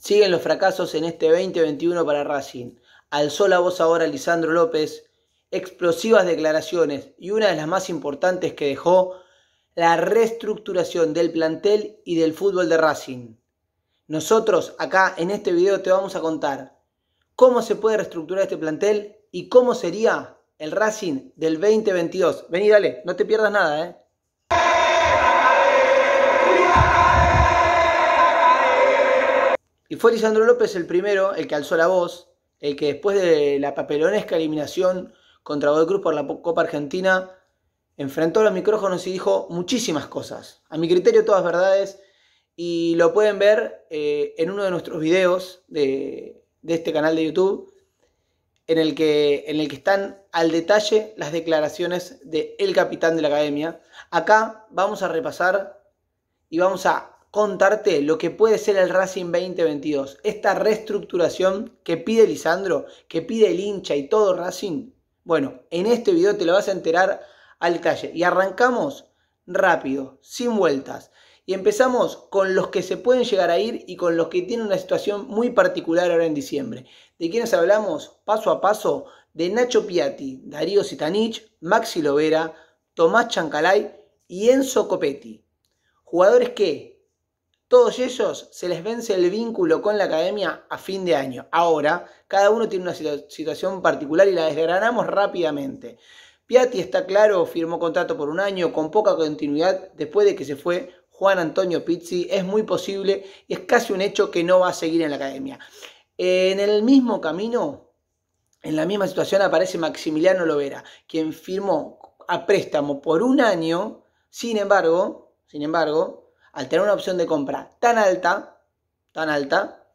Siguen los fracasos en este 2021 para Racing. Alzó la voz ahora Lisandro López, explosivas declaraciones y una de las más importantes que dejó la reestructuración del plantel y del fútbol de Racing. Nosotros acá en este video te vamos a contar cómo se puede reestructurar este plantel y cómo sería el Racing del 2022. Vení, dale, no te pierdas nada, ¿eh? Y fue Lisandro López el primero, el que alzó la voz, el que después de la papelonesca eliminación contra Godoy Cruz por la Copa Argentina, enfrentó los micrófonos y dijo muchísimas cosas. A mi criterio todas verdades y lo pueden ver eh, en uno de nuestros videos de, de este canal de YouTube en el, que, en el que están al detalle las declaraciones de el capitán de la academia. Acá vamos a repasar y vamos a contarte lo que puede ser el Racing 2022, esta reestructuración que pide Lisandro, que pide el hincha y todo Racing. Bueno, en este video te lo vas a enterar al calle Y arrancamos rápido, sin vueltas. Y empezamos con los que se pueden llegar a ir y con los que tienen una situación muy particular ahora en diciembre. ¿De quienes hablamos? Paso a paso, de Nacho Piatti, Darío Sitanich, Maxi Lovera, Tomás Chancalay y Enzo Copetti. Jugadores que todos ellos se les vence el vínculo con la academia a fin de año. Ahora, cada uno tiene una situación particular y la desgranamos rápidamente. Piatti está claro, firmó contrato por un año con poca continuidad después de que se fue Juan Antonio Pizzi. Es muy posible y es casi un hecho que no va a seguir en la academia. En el mismo camino, en la misma situación aparece Maximiliano Lovera, quien firmó a préstamo por un año, sin embargo, sin embargo, al tener una opción de compra tan alta, tan alta,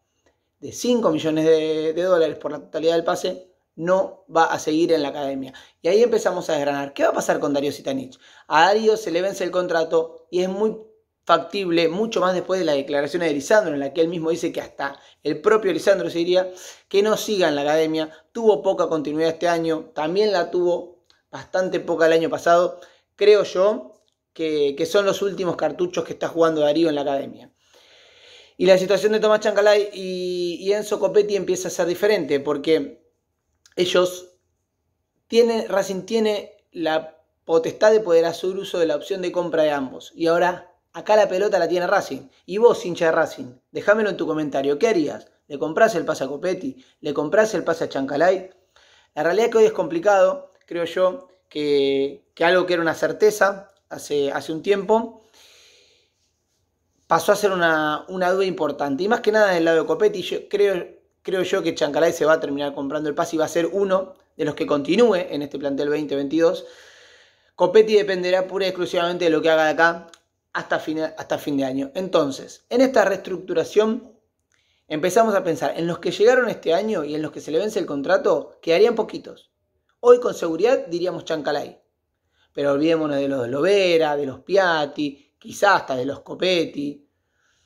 de 5 millones de, dólares por la totalidad del pase, no va a seguir en la academia. Y ahí empezamos a desgranar. ¿Qué va a pasar con Dario Sitanich? A Dario se le vence el contrato y es muy factible, mucho más después de la declaración de Lisandro, en la que él mismo dice que hasta el propio Lisandro se diría que no siga en la academia, tuvo poca continuidad este año, también la tuvo bastante poca el año pasado, creo yo, que, son los últimos cartuchos que está jugando Darío en la academia. Y la situación de Tomás Chancalay y, Enzo Copetti empieza a ser diferente porque ellos tienen, Racing tiene la potestad de poder hacer uso de la opción de compra de ambos. Y ahora acá la pelota la tiene Racing. Y vos, hincha de Racing, déjamelo en tu comentario. ¿Qué harías? ¿Le compras el pase a Copetti? ¿Le compras el pase a Chancalay? La realidad es que hoy es complicado, creo yo, que, que algo que era una certeza hace, un tiempo, pasó a ser una, duda importante. Y más que nada del lado de Copetti, yo creo, creo yo que Chancalay se va a terminar comprando el pase y va a ser uno de los que continúe en este plantel 2022. Copetti dependerá pura y exclusivamente de lo que haga de acá hasta fin, hasta fin de año. Entonces, en esta reestructuración empezamos a pensar en los que llegaron este año y en los que se le vence el contrato, quedarían poquitos. Hoy con seguridad diríamos Chancalay pero olvidémonos de los Lovera, de los Piatti, quizás hasta de los Copetti.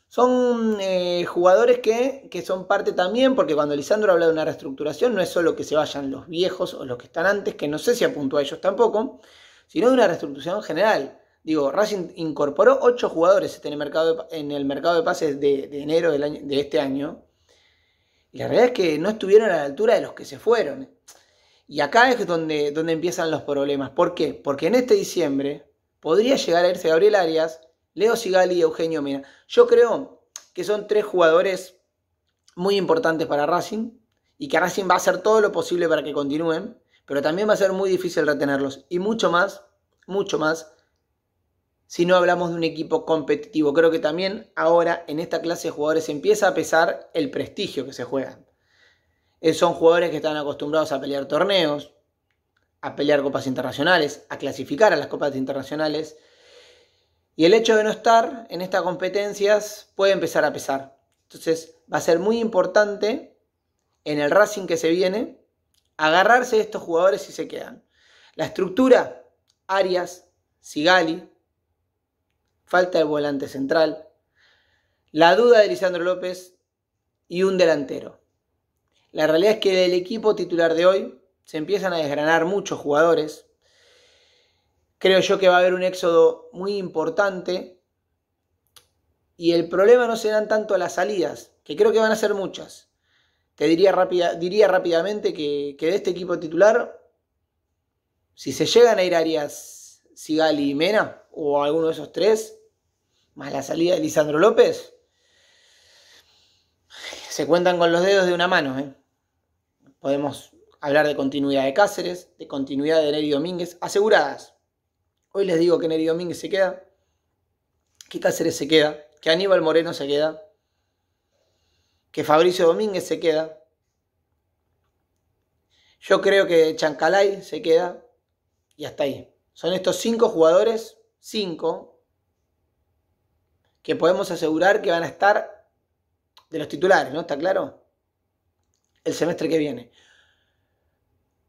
Son eh, jugadores que, son parte también, porque cuando Lisandro habla de una reestructuración, no es solo que se vayan los viejos o los que están antes, que no sé si apuntó a ellos tampoco, sino de una reestructuración general. Digo, Racing incorporó ocho jugadores en el mercado de, pases de, enero de este año, y la realidad es que no estuvieron a la altura de los que se fueron. Y acá es donde, donde empiezan los problemas. ¿Por qué? Porque en este diciembre podría llegar a irse Gabriel Arias, Leo Sigali y Eugenio Mena. Yo creo que son tres jugadores muy importantes para Racing y que Racing va a hacer todo lo posible para que continúen, pero también va a ser muy difícil retenerlos. Y mucho más, mucho más, si no hablamos de un equipo competitivo. Creo que también ahora en esta clase de jugadores empieza a pesar el prestigio que se juegan. Eh, son jugadores que están acostumbrados a pelear torneos, a pelear copas internacionales, a clasificar a las copas internacionales. Y el hecho de no estar en estas competencias puede empezar a pesar. Entonces va a ser muy importante en el Racing que se viene agarrarse de estos jugadores si se quedan. La estructura, Arias, Sigali, falta de volante central, la duda de Lisandro López y un delantero. La realidad es que del equipo titular de hoy se empiezan a desgranar muchos jugadores. Creo yo que va a haber un éxodo muy importante. Y el problema no serán tanto las salidas, que creo que van a ser muchas. Te diría, rápidamente que, de este equipo titular, si se llegan a ir Arias, Sigali y Mena, o alguno de esos tres, más la salida de Lisandro López, se cuentan con los dedos de una mano. ¿eh? Podemos hablar de continuidad de Cáceres, de continuidad de Neri Domínguez, aseguradas. Hoy les digo que Neri Domínguez se queda, que Cáceres se queda, que Aníbal Moreno se queda, que Fabricio Domínguez se queda. Yo creo que Chancalay se queda y hasta ahí. Son estos cinco jugadores, cinco, que podemos asegurar que van a estar de los titulares, ¿no? ¿Está claro? el semestre que viene.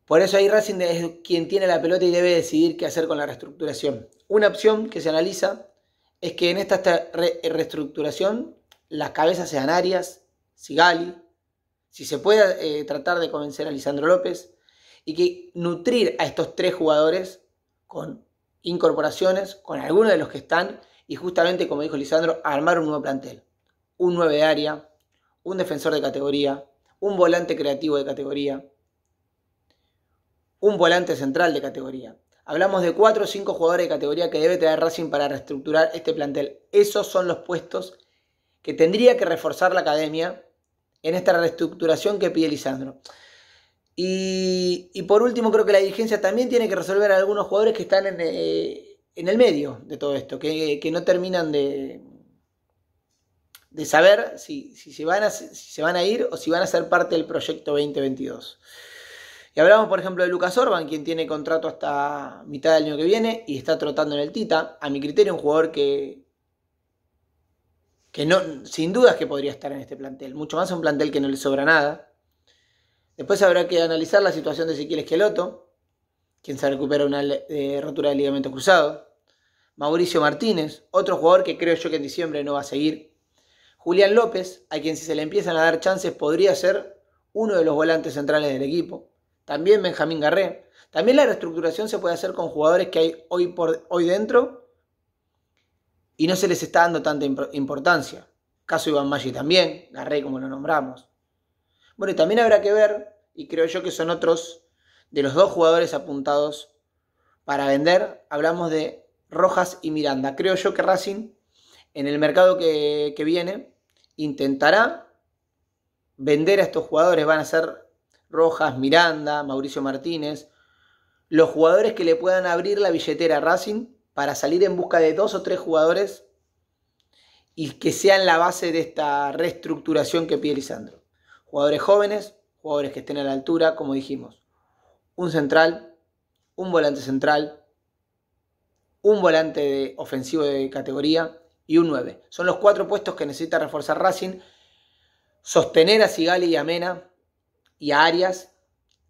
Por eso ahí Racing es quien tiene la pelota y debe decidir qué hacer con la reestructuración. Una opción que se analiza es que en esta reestructuración las cabezas sean Arias, Sigali, si se puede eh, tratar de convencer a Lisandro López y que nutrir a estos tres jugadores con incorporaciones, con algunos de los que están y justamente como dijo Lisandro, armar un nuevo plantel. Un nuevo de área, un defensor de categoría, un volante creativo de categoría, un volante central de categoría. Hablamos de cuatro o cinco jugadores de categoría que debe traer Racing para reestructurar este plantel. Esos son los puestos que tendría que reforzar la academia en esta reestructuración que pide Lisandro. Y, por último, creo que la dirigencia también tiene que resolver a algunos jugadores que están en, eh, el medio de todo esto, que no terminan de, de saber si, si, se van a, se van a ir o si van a ser parte del proyecto 2022. Y hablamos, por ejemplo, de Lucas Orban, quien tiene contrato hasta mitad del año que viene y está trotando en el Tita. A mi criterio, un jugador que, que no, sin dudas que podría estar en este plantel. Mucho más un plantel que no le sobra nada. Después habrá que analizar la situación de Ezequiel Esqueloto, quien se recupera una eh, rotura de ligamento cruzado. Mauricio Martínez, otro jugador que creo yo que en diciembre no va a seguir Julián López, a quien si se le empiezan a dar chances podría ser uno de los volantes centrales del equipo. También Benjamín Garré. También la reestructuración se puede hacer con jugadores que hay hoy, por, hoy dentro y no se les está dando tanta importancia. Caso Iván Maggi también, Garré como lo nombramos. Bueno, y también habrá que ver, y creo yo que son otros de los dos jugadores apuntados para vender. Hablamos de Rojas y Miranda. Creo yo que Racing en el mercado que, viene intentará vender a estos jugadores. Van a ser Rojas, Miranda, Mauricio Martínez, los jugadores que le puedan abrir la billetera a Racing para salir en busca de dos o tres jugadores y que sean la base de esta reestructuración que pide Lisandro. Jugadores jóvenes, jugadores que estén a la altura, como dijimos. Un central, un volante central, un volante de ofensivo de categoría, y un 9. Son los cuatro puestos que necesita reforzar Racing. Sostener a Sigali y a Mena y a Arias.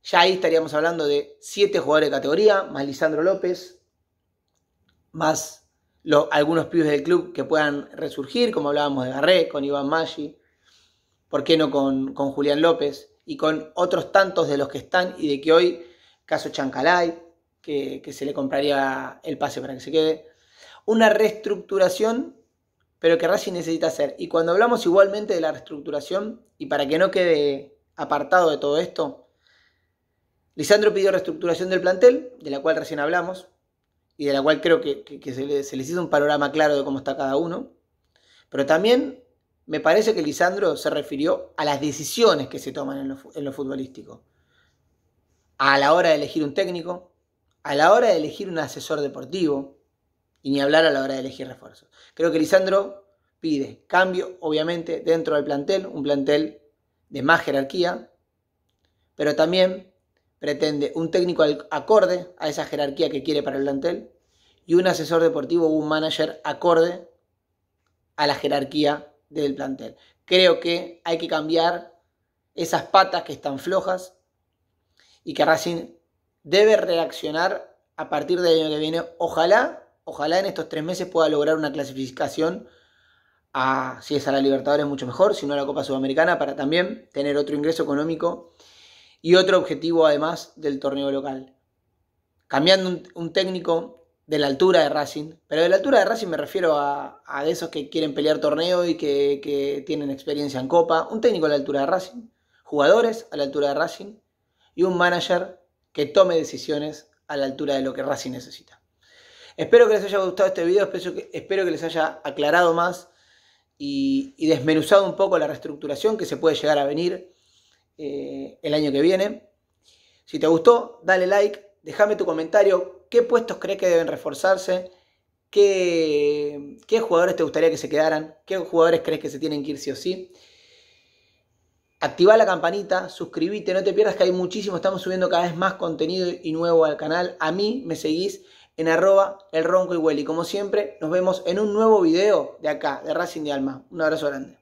Ya ahí estaríamos hablando de siete jugadores de categoría, más Lisandro López, más algunos pibes del club que puedan resurgir, como hablábamos de Garré, con Iván Maggi, ¿por qué no con, Julián López? Y con otros tantos de los que están y de que hoy, caso Chancalay, que, que se le compraría el pase para que se quede. Una reestructuración pero que Racing necesita hacer. Y cuando hablamos igualmente de la reestructuración, y para que no quede apartado de todo esto, Lisandro pidió reestructuración del plantel, de la cual recién hablamos, y de la cual creo que, se, le, les hizo un panorama claro de cómo está cada uno, pero también me parece que Lisandro se refirió a las decisiones que se toman en lo futbolístico, a la hora de elegir un técnico, a la hora de elegir un asesor deportivo, y ni hablar a la hora de elegir refuerzos. Creo que Lisandro pide cambio, obviamente, dentro del plantel, un plantel de más jerarquía, pero también pretende un técnico acorde a esa jerarquía que quiere para el plantel y un asesor deportivo o un manager acorde a la jerarquía del plantel. Creo que hay que cambiar esas patas que están flojas y que Racing debe reaccionar a partir del año que viene. Ojalá Ojalá en estos tres meses pueda lograr una clasificación a, si es a la Libertadores mucho mejor, si no a la Copa Sudamericana, para también tener otro ingreso económico y otro objetivo además del torneo local. Cambiando un, técnico de la altura de Racing, pero de la altura de Racing me refiero a, de esos que quieren pelear torneo y que, que tienen experiencia en Copa, un técnico a la altura de Racing, jugadores a la altura de Racing y un manager que tome decisiones a la altura de lo que Racing necesita. Espero que les haya gustado este video, espero que, les haya aclarado más y, desmenuzado un poco la reestructuración que se puede llegar a venir eh, el año que viene. Si te gustó, dale like, dejame tu comentario, qué puestos crees que deben reforzarse, ¿Qué, jugadores te gustaría que se quedaran, qué jugadores crees que se tienen que ir sí o sí. Activa la campanita, suscríbete, no te pierdas que hay muchísimo, estamos subiendo cada vez más contenido y nuevo al canal. A mí me seguís en arroba el ronco y Y Como siempre, nos vemos en un nuevo video de acá, de Racing de Alma. Un abrazo grande.